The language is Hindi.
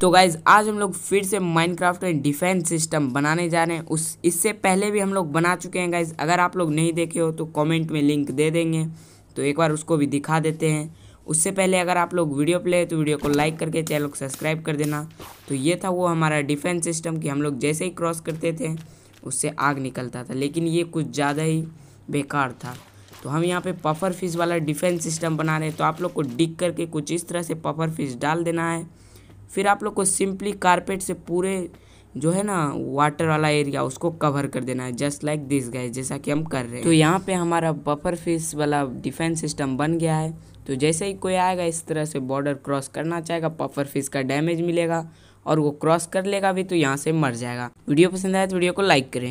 तो गाइज आज हम लोग फिर से माइनक्राफ्ट में डिफेंस सिस्टम बनाने जा रहे हैं उस इससे पहले भी हम लोग बना चुके हैं गाइज अगर आप लोग नहीं देखे हो तो कमेंट में लिंक दे देंगे तो एक बार उसको भी दिखा देते हैं उससे पहले अगर आप लोग वीडियो प्ले तो वीडियो को लाइक करके चैनल को सब्सक्राइब कर देना तो ये था वो हमारा डिफेंस सिस्टम कि हम लोग जैसे ही क्रॉस करते थे उससे आग निकलता था लेकिन ये कुछ ज़्यादा ही बेकार था तो हम यहाँ पे पफर फिश वाला डिफेंस सिस्टम बना रहे हैं तो आप लोग को डिग करके कुछ इस तरह से पफर फिश डाल देना है फिर आप लोग को सिंपली कारपेट से पूरे जो है ना वाटर वाला एरिया उसको कवर कर देना है जस्ट लाइक दिस गाइस जैसा कि हम कर रहे हैं तो यहाँ पे हमारा बफर फिश वाला डिफेंस सिस्टम बन गया है तो जैसे ही कोई आएगा इस तरह से बॉर्डर क्रॉस करना चाहेगा बफर फिश का डैमेज मिलेगा और वो क्रॉस कर लेगा भी तो यहाँ से मर जाएगा वीडियो पसंद आए तो वीडियो को लाइक करें